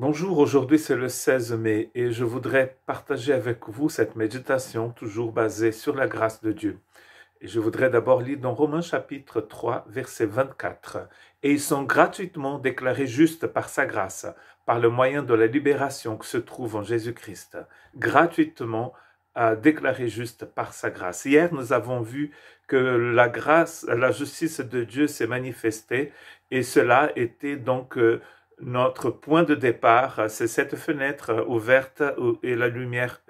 Bonjour, aujourd'hui c'est le 16 mai et je voudrais partager avec vous cette méditation toujours basée sur la grâce de Dieu. Et je voudrais d'abord lire dans Romains chapitre 3 verset 24. Et ils sont gratuitement déclarés justes par sa grâce, par le moyen de la libération que se trouve en Jésus-Christ. Gratuitement euh, déclarés justes par sa grâce. Hier, nous avons vu que la grâce, la justice de Dieu s'est manifestée et cela était donc... Euh, notre point de départ, c'est cette fenêtre ouverte et la lumière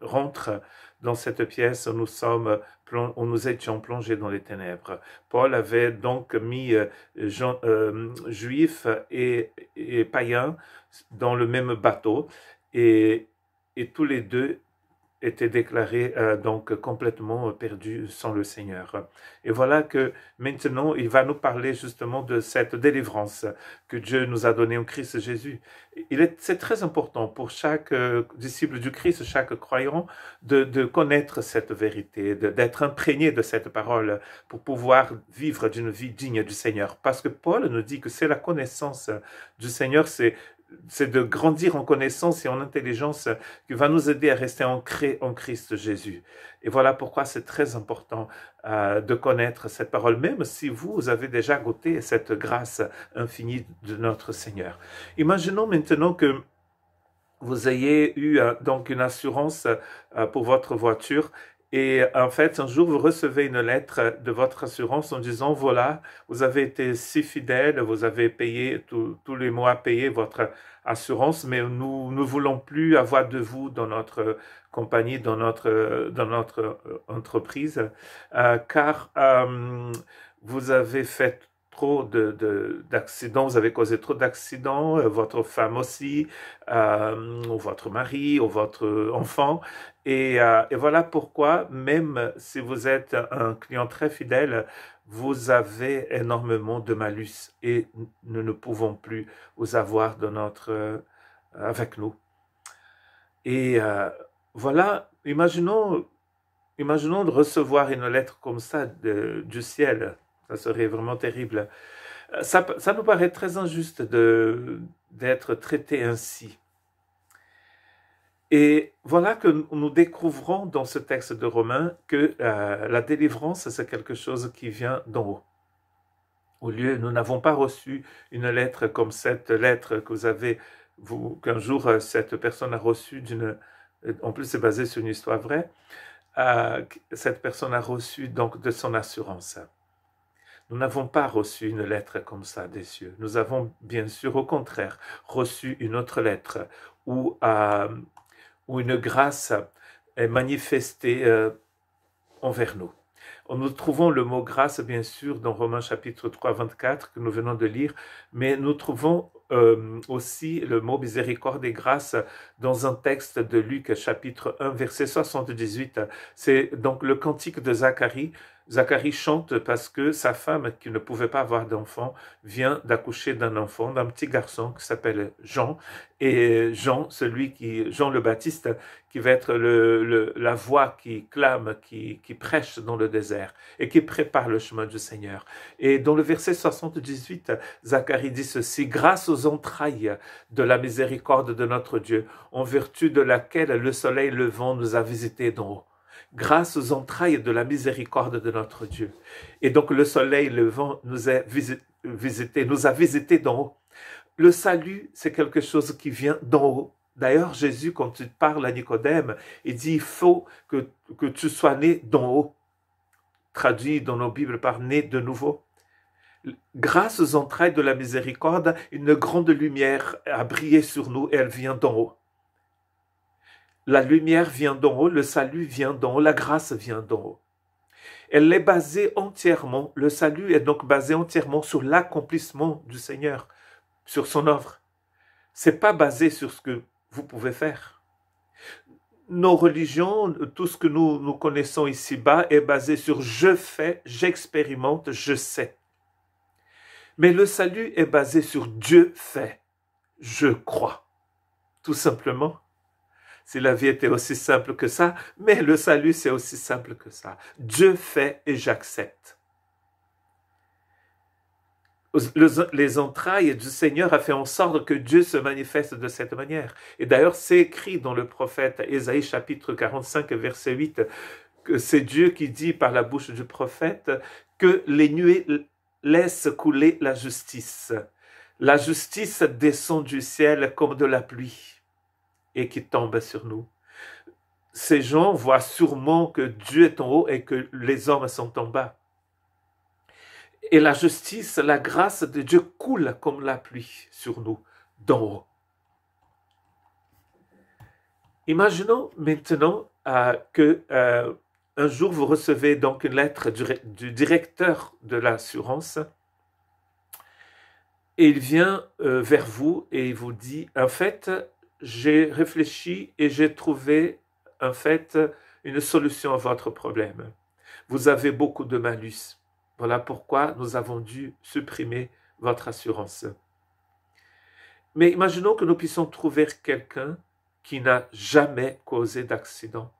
rentre dans cette pièce où nous, sommes, nous étions plongés dans les ténèbres. Paul avait donc mis euh, euh, juif juifs et, et païens dans le même bateau et, et tous les deux était déclaré euh, donc complètement perdu sans le Seigneur. Et voilà que maintenant, il va nous parler justement de cette délivrance que Dieu nous a donnée en Christ Jésus. Il c'est très important pour chaque euh, disciple du Christ, chaque croyant, de, connaître cette vérité, d'être imprégné de cette parole pour pouvoir vivre d'une vie digne du Seigneur. Parce que Paul nous dit que c'est la connaissance du Seigneur, c'est c'est de grandir en connaissance et en intelligence qui va nous aider à rester ancrés en Christ Jésus. Et voilà pourquoi c'est très important euh, de connaître cette parole, même si vous avez déjà goûté cette grâce infinie de notre Seigneur. Imaginons maintenant que vous ayez eu euh, donc une assurance euh, pour votre voiture et en fait, un jour, vous recevez une lettre de votre assurance en disant, voilà, vous avez été si fidèle, vous avez payé, tous les mois payé votre assurance, mais nous ne voulons plus avoir de vous dans notre compagnie, dans notre, euh, entreprise, euh, car euh, vous avez fait trop d'accidents, de, de, vous avez causé trop d'accidents, euh, votre femme aussi, euh, ou votre mari, ou votre enfant. Et, euh, et, voilà pourquoi, même si vous êtes un client très fidèle, vous avez énormément de malus et nous ne pouvons plus vous avoir de notre, avec nous. Et voilà, imaginons, imaginons de recevoir une lettre comme ça de, du ciel ça serait vraiment terrible. Euh, ça, nous paraît très injuste d'être traité ainsi. Et voilà que nous découvrons dans ce texte de Romains que euh, la délivrance, c'est quelque chose qui vient d'en haut. Au lieu, nous n'avons pas reçu une lettre comme cette lettre que vous avez, qu'un jour euh, cette personne a reçue d'une, en plus c'est basé sur une histoire vraie, cette personne a reçu donc de son assurance. Nous n'avons pas reçu une lettre comme ça des cieux. Nous avons bien sûr au contraire reçu une autre lettre où, euh, où une grâce est manifestée euh, envers nous. Nous trouvons le mot grâce, bien sûr, dans Romains chapitre 3, 24, que nous venons de lire, mais nous trouvons euh, aussi le mot miséricorde et grâce dans un texte de Luc chapitre 1, verset 78. C'est donc le cantique de Zacharie Zacharie chante parce que sa femme, qui ne pouvait pas avoir d'enfant, vient d'accoucher d'un enfant, d'un petit garçon qui s'appelle Jean. Et Jean, celui qui, Jean le Baptiste, qui va être la voix qui clame, qui, qui prêche dans le désert et qui prépare le chemin du Seigneur. Et dans le verset 78, Zacharie dit ceci, grâce aux entrailles de la miséricorde de notre Dieu, en vertu de laquelle le soleil levant nous a visités d'en haut grâce aux entrailles de la miséricorde de notre Dieu. Et donc le soleil levant nous a visité, nous a visité d'en haut. Le salut, c'est quelque chose qui vient d'en haut. D'ailleurs, Jésus, quand il parle à Nicodème, il dit, il faut que, que tu sois né d'en haut, traduit dans nos Bibles par né de nouveau. Grâce aux entrailles de la miséricorde, une grande lumière a brillé sur nous et elle vient d'en haut. La lumière vient d'en haut, le salut vient d'en haut, la grâce vient d'en haut. Elle est basée entièrement, le salut est donc basé entièrement sur l'accomplissement du Seigneur, sur son œuvre. C'est pas basé sur ce que vous pouvez faire. Nos religions, tout ce que nous, nous connaissons ici-bas est basé sur je fais, j'expérimente, je sais. Mais le salut est basé sur Dieu fait. Je crois. Tout simplement. Si la vie était aussi simple que ça, mais le salut, c'est aussi simple que ça. Dieu fait et j'accepte. Les entrailles du Seigneur a fait en sorte que Dieu se manifeste de cette manière. Et d'ailleurs, c'est écrit dans le prophète Isaïe chapitre 45 verset 8 que c'est Dieu qui dit par la bouche du prophète que les nuées laissent couler la justice. La justice descend du ciel comme de la pluie et qui tombe sur nous. Ces gens voient sûrement que Dieu est en haut et que les hommes sont en bas. Et la justice, la grâce de Dieu coule comme la pluie sur nous, d'en haut. Imaginons maintenant euh, que euh, un jour vous recevez donc une lettre du, du directeur de l'assurance et il vient euh, vers vous et il vous dit en fait j'ai réfléchi et j'ai trouvé en fait une solution à votre problème. Vous avez beaucoup de malus. Voilà pourquoi nous avons dû supprimer votre assurance. Mais imaginons que nous puissions trouver quelqu'un qui n'a jamais causé d'accident,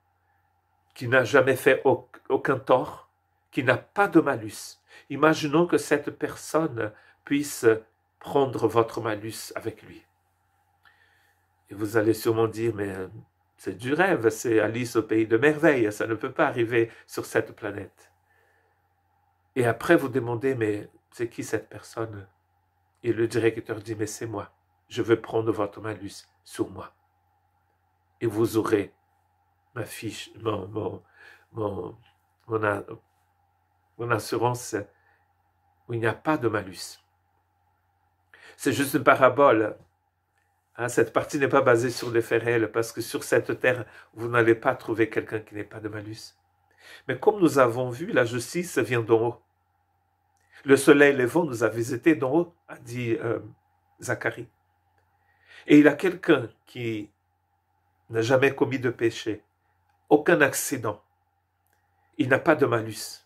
qui n'a jamais fait aucun tort, qui n'a pas de malus. Imaginons que cette personne puisse prendre votre malus avec lui. Et vous allez sûrement dire, mais euh, c'est du rêve, c'est Alice au pays de merveilles, ça ne peut pas arriver sur cette planète. Et après, vous demandez, mais c'est qui cette personne Et le directeur dit, mais c'est moi, je veux prendre votre malus sur moi. Et vous aurez ma fiche, mon, mon, mon, mon assurance où il n'y a pas de malus. C'est juste une parabole Hein, cette partie n'est pas basée sur l'effet réel, parce que sur cette terre, vous n'allez pas trouver quelqu'un qui n'ait pas de malus. Mais comme nous avons vu, la justice vient d'en haut. Le soleil levant nous a visités d'en haut, a dit euh, Zacharie. Et il a quelqu'un qui n'a jamais commis de péché, aucun accident. Il n'a pas de malus.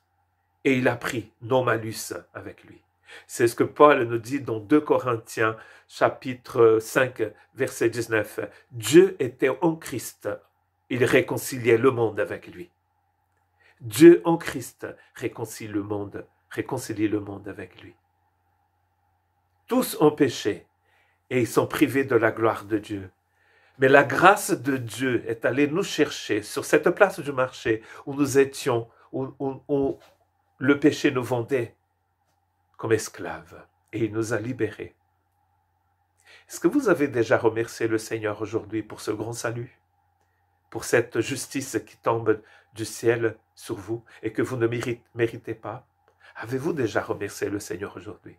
Et il a pris non malus avec lui. C'est ce que Paul nous dit dans 2 Corinthiens chapitre 5 verset 19. Dieu était en Christ. Il réconciliait le monde avec lui. Dieu en Christ réconcilie le monde, réconcilie le monde avec lui. Tous ont péché et ils sont privés de la gloire de Dieu. Mais la grâce de Dieu est allée nous chercher sur cette place du marché où nous étions, où le péché nous vendait comme esclaves et il nous a libérés. Est-ce que vous avez déjà remercié le Seigneur aujourd'hui pour ce grand salut, pour cette justice qui tombe du ciel sur vous et que vous ne méritez pas Avez-vous déjà remercié le Seigneur aujourd'hui